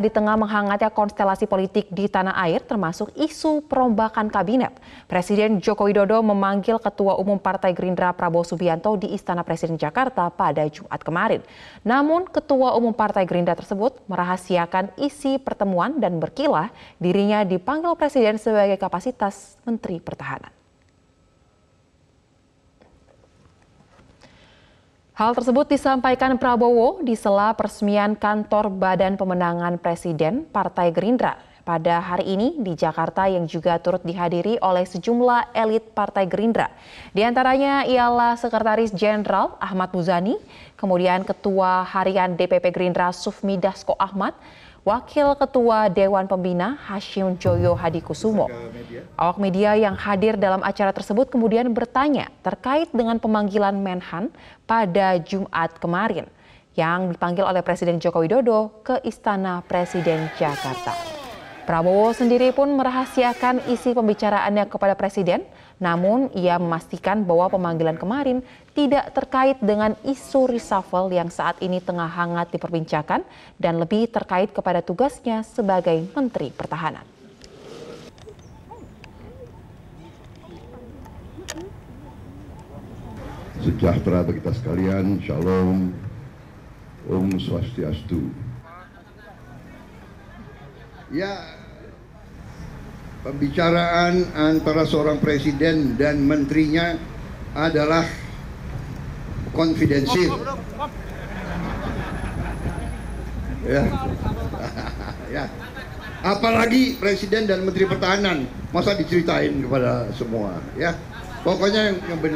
Di tengah menghangatnya konstelasi politik di tanah air, termasuk isu perombakan kabinet, Presiden Joko Widodo memanggil Ketua Umum Partai Gerindra Prabowo Subianto di Istana Presiden Jakarta pada Jumat kemarin. Namun, Ketua Umum Partai Gerindra tersebut merahasiakan isi pertemuan dan berkilah dirinya dipanggil Presiden sebagai kapasitas Menteri Pertahanan. Hal tersebut disampaikan Prabowo di sela peresmian kantor Badan Pemenangan Presiden Partai Gerindra pada hari ini di Jakarta yang juga turut dihadiri oleh sejumlah elit Partai Gerindra. Di antaranya ialah Sekretaris Jenderal Ahmad Muzani, kemudian Ketua Harian DPP Gerindra Sufmi Dasko Ahmad, Wakil Ketua Dewan Pembina Hashim Joyo Hadikusumo. Awak media yang hadir dalam acara tersebut kemudian bertanya terkait dengan pemanggilan Menhan pada Jumat kemarin yang dipanggil oleh Presiden Joko Widodo ke Istana Presiden Jakarta. Prabowo sendiri pun merahasiakan isi pembicaraannya kepada Presiden, namun ia memastikan bahwa pemanggilan kemarin tidak terkait dengan isu reshuffle yang saat ini tengah hangat diperbincangkan dan lebih terkait kepada tugasnya sebagai Menteri Pertahanan. Sejahtera bagi kita sekalian, Shalom, Om Swastiastu. Ya, pembicaraan antara seorang presiden dan menterinya adalah konfidensial. Ya. ya. Apalagi presiden dan menteri pertahanan, masa diceritain kepada semua, ya. Pokoknya yang, benar